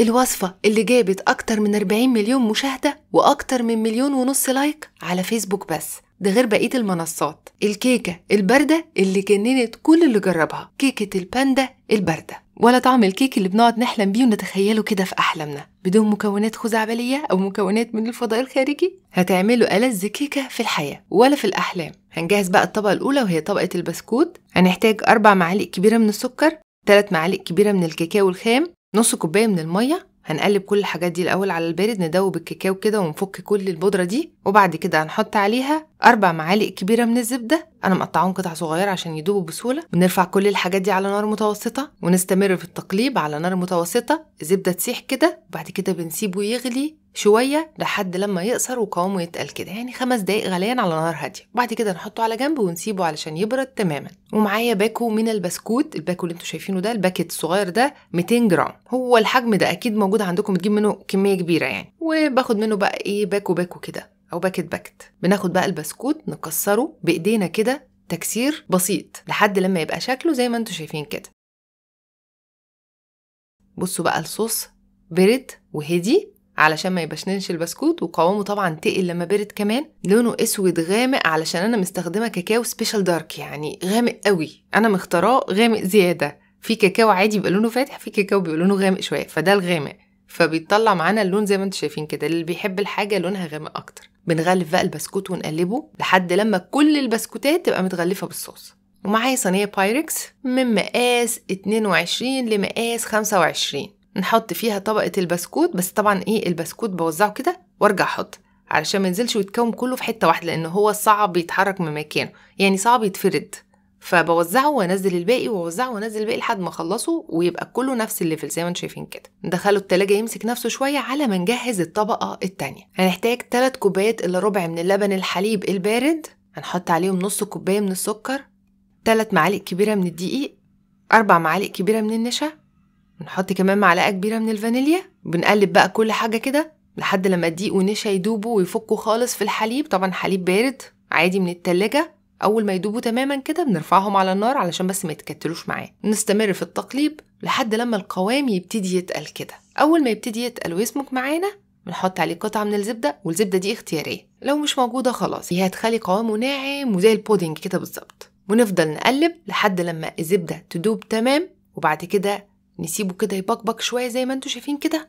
الوصفة اللي جابت أكتر من 40 مليون مشاهدة وأكتر من مليون ونص لايك على فيسبوك بس ده غير بقية المنصات الكيكة الباردة اللي جننت كل اللي جربها كيكة الباندا الباردة ولا طعم الكيك اللي بنقعد نحلم بيه ونتخيله كده في أحلامنا بدون مكونات خزعبلية أو مكونات من الفضاء الخارجي هتعملوا ألذ كيكة في الحياة ولا في الأحلام هنجهز بقى الطبقة الأولى وهي طبقة البسكوت هنحتاج أربع معالق كبيرة من السكر 3 معالق كبيرة من الكاكاو الخام نص كوبايه من الميه هنقلب كل الحاجات دي الاول على البارد ندوب الكاكاو كده ونفك كل البودره دي وبعد كده هنحط عليها اربع معالق كبيره من الزبده انا مقطعاهم قطع صغيره عشان يدوبوا بسهوله ونرفع كل الحاجات دي على نار متوسطه ونستمر في التقليب على نار متوسطه الزبده تسيح كده وبعد كده بنسيبه يغلي شويه لحد لما يقصر وقوامه يتقل كده يعني خمس دقايق غليان على نار هاديه وبعد كده نحطه على جنب ونسيبه علشان يبرد تماما ومعايا باكو من البسكوت الباكو اللي انتوا شايفينه ده الباكت الصغير ده 200 جرام هو الحجم ده اكيد موجود عندكم بتجيب منه كميه كبيره يعني وباخد منه بقى ايه باكو باكو كده او باكت باكت بناخد بقى البسكوت نكسره بايدينا كده تكسير بسيط لحد لما يبقى شكله زي ما انتوا شايفين كده بصوا بقى الصوص برد وهدي علشان ما يبشننش البسكوت وقوامه طبعا تقل لما برد كمان لونه اسود غامق علشان انا مستخدمه كاكاو سبيشال دارك يعني غامق قوي انا مختاراه غامق زياده في كاكاو عادي بيبقى لونه فاتح في كاكاو بيبقى لونه غامق شويه فده الغامق فبيطلع معانا اللون زي ما انتم شايفين كده اللي بيحب الحاجه لونها غامق اكتر بنغلف بقى البسكوت ونقلبه لحد لما كل البسكوتات تبقى متغلفه بالصوص ومعايا صينيه بايركس من مقاس 22 لمقاس 25 نحط فيها طبقة البسكوت بس طبعا ايه البسكوت بوزعه كده وارجع احط علشان ما ينزلش ويتكون كله في حتة واحدة لان هو صعب يتحرك من مكانه يعني صعب يتفرد فبوزعه وانزل الباقي ووزعه وانزل الباقي لحد ما اخلصه ويبقى كله نفس الليفل زي ما انتم شايفين كده ندخله التلاجة يمسك نفسه شويه على ما نجهز الطبقه التانية هنحتاج 3 كوبايات الا ربع من اللبن الحليب البارد هنحط عليهم نص كوبايه من السكر 3 معالق كبيره من الدقيق 4 معالق كبيره من النشا بنحط كمان معلقة كبيرة من الفانيليا بنقلب بقى كل حاجة كده لحد لما الدقيق ونشا يدوبوا ويفكوا خالص في الحليب طبعا حليب بارد عادي من التلاجة أول ما يدوبوا تماما كده بنرفعهم على النار علشان بس ما يتكتلوش معاه نستمر في التقليب لحد لما القوام يبتدي يتقل كده أول ما يبتدي يتقل ويسمك معانا بنحط عليه قطعة من الزبدة والزبدة دي اختيارية لو مش موجودة خلاص هي هتخلي قوامه ناعم وزي البودنج كده بالظبط ونفضل نقلب لحد لما الزبدة تدوب تمام وبعد كده نسيبه كده يبقبق شوية زي ما انتوا شايفين كده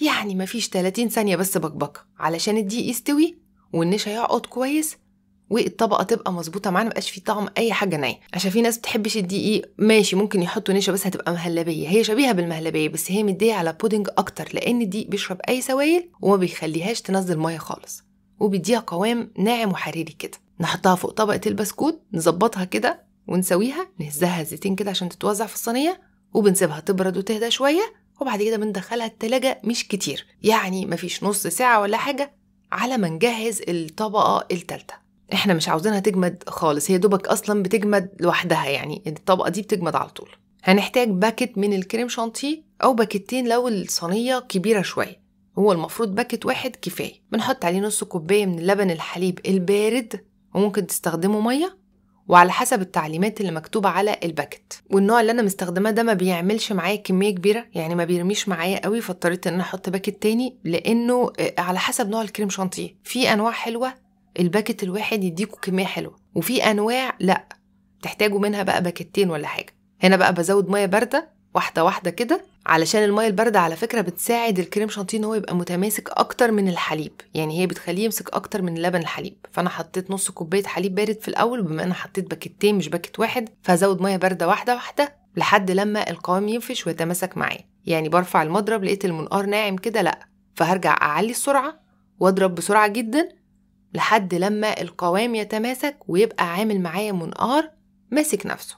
يعني مفيش 30 ثانية بس بقبقة علشان الدقيق يستوي والنشا يعقد كويس والطبقه تبقى مظبوطه معانا مبقاش فيه طعم اي حاجه نايه عشان في ناس بتحبش الدقيق ماشي ممكن يحطوا نشا بس هتبقى مهلبيه هي شبيهه بالمهلبيه بس هي مديه على بودنج اكتر لان الدقيق بيشرب اي سوائل وما بيخليهاش تنزل ميه خالص وبيديها قوام ناعم وحريري كده نحطها فوق طبقه البسكوت نظبطها كده ونسويها نهزها زيتين كده عشان تتوزع في الصينيه وبنسيبها تبرد وتهدى شوية وبعد كده بندخلها التلاجة مش كتير يعني مفيش نص ساعة ولا حاجة على ما نجهز الطبقة التالتة احنا مش عاوزينها تجمد خالص هي دوبك اصلا بتجمد لوحدها يعني الطبقة دي بتجمد على طول هنحتاج باكت من الكريم شانتيه او باكتين لو الصينية كبيرة شوية هو المفروض باكت واحد كفاية بنحط عليه نص كوباية من اللبن الحليب البارد وممكن تستخدموا مية وعلى حسب التعليمات اللي مكتوبة على الباكت والنوع اللي أنا مستخدمة ده ما بيعملش معايا كمية كبيرة يعني ما بيرميش معايا قوي فاضطريت إن أنا أحط باكت تاني لأنه آه، على حسب نوع الكريم شانتيه في أنواع حلوة الباكت الواحد يديكوا كمية حلوة وفي أنواع لأ تحتاجوا منها بقى باكتين ولا حاجة هنا بقى بزود مية باردة واحدة واحدة كده علشان المية الباردة على فكرة بتساعد الكريم شانتيه ان هو يبقى متماسك اكتر من الحليب يعني هي بتخليه يمسك اكتر من لبن الحليب فانا حطيت نص كوباية حليب بارد في الاول بما انا حطيت باكيتين مش باكيت واحد فهزود مية باردة واحدة واحدة لحد لما القوام ينفش ويتماسك معايا يعني برفع المضرب لقيت المنقار ناعم كده لا فهرجع اعلي السرعة واضرب بسرعة جدا لحد لما القوام يتماسك ويبقى عامل معايا منقار ماسك نفسه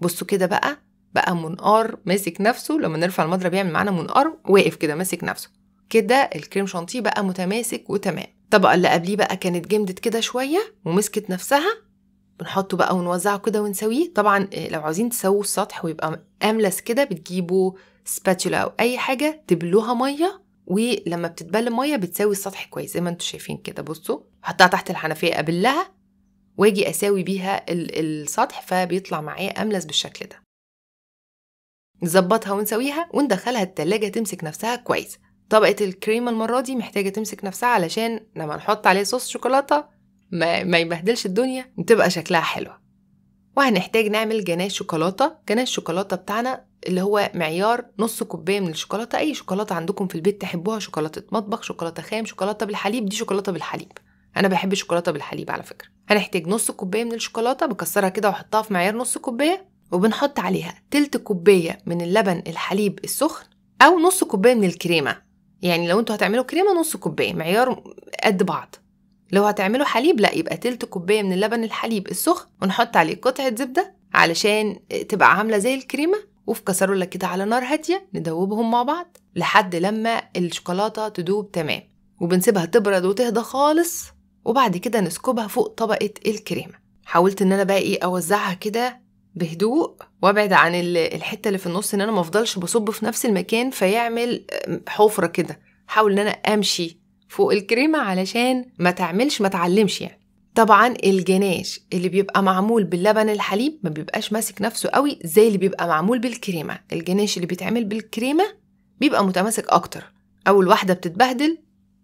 بصوا كده بقى بقى منقار ماسك نفسه لما نرفع المضرب يعمل معانا منقار واقف كده ماسك نفسه كده الكريم شانتيه بقى متماسك وتمام الطبقة اللي قبليه بقى كانت جمدت كده شوية ومسكت نفسها بنحطه بقى ونوزعه كده ونسويه طبعا آه، لو عايزين تسووا السطح ويبقى املس كده بتجيبوا سباتولا او اي حاجة تبلوها مية ولما بتتبل مية بتساوي السطح كويس زي ما انتم شايفين كده بصوا حطها تحت الحنفية قبلها واجي اساوي بيها السطح فبيطلع معايا املس بالشكل ده نظبطها ونسويها وندخلها التلاجة تمسك نفسها كويس طبقة الكريمة المرة دي محتاجة تمسك نفسها علشان لما نحط عليه صوص شوكولاتة ما, ما يبهدلش الدنيا وتبقى شكلها حلوة وهنحتاج نعمل جناش شوكولاتة جناش شوكولاتة بتاعنا اللي هو معيار نص كوباية من الشوكولاتة أي شوكولاتة عندكم في البيت تحبوها شوكولاتة مطبخ شوكولاتة خام شوكولاتة بالحليب دي شوكولاتة بالحليب أنا بحب الشوكولاتة بالحليب على فكرة هنحتاج نص كوباية من الشوكولاتة بكسرها كده وأحطها في معيار نص كوباية وبنحط عليها تلت كوباية من اللبن الحليب السخن أو نص كوباية من الكريمة يعني لو انتوا هتعملوا كريمة نص كوباية معيار قد بعض لو هتعملوا حليب لا يبقى تلت كوباية من اللبن الحليب السخن ونحط عليه قطعة زبدة علشان تبقى عاملة زي الكريمة وفي كسرولة كده على نار هادية ندوبهم مع بعض لحد لما الشوكولاتة تدوب تمام وبنسيبها تبرد وتهدى خالص وبعد كده نسكبها فوق طبقة الكريمة حاولت ان انا بقى ايه اوزعها كده بهدوء وابعد عن الحته اللي في النص ان انا ما افضلش بصب في نفس المكان فيعمل حفره كده حاول ان انا امشي فوق الكريمه علشان ما تعملش ما تعلمش يعني طبعا الجناش اللي بيبقى معمول باللبن الحليب ما بيبقاش ماسك نفسه قوي زي اللي بيبقى معمول بالكريمه الجناش اللي بيتعمل بالكريمه بيبقى متماسك اكتر اول واحده بتتبهدل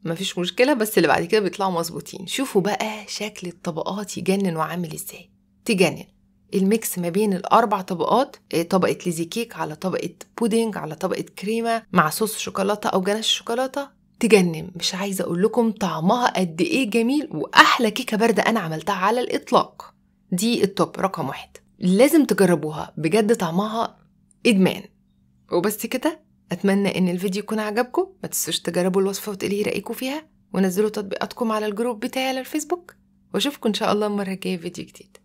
مفيش مشكله بس اللي بعد كده بيطلعوا مظبوطين شوفوا بقى شكل الطبقات يجنن وعامل ازاي تجنن الميكس ما بين الاربع طبقات آه، طبقه ليزي كيك على طبقه بودينج على طبقه كريمه مع صوص شوكولاته او جناش شوكولاته تجنن مش عايزه اقول لكم طعمها قد ايه جميل واحلى كيكه بارده انا عملتها على الاطلاق دي التوب رقم واحد لازم تجربوها بجد طعمها ادمان وبس كده اتمنى ان الفيديو يكون عجبكم ما تنسوش تجربوا الوصفه وتقولي رايكم فيها ونزلوا تطبيقاتكم على الجروب بتاعي على الفيسبوك واشوفكم ان شاء الله المره الجايه في فيديو جديد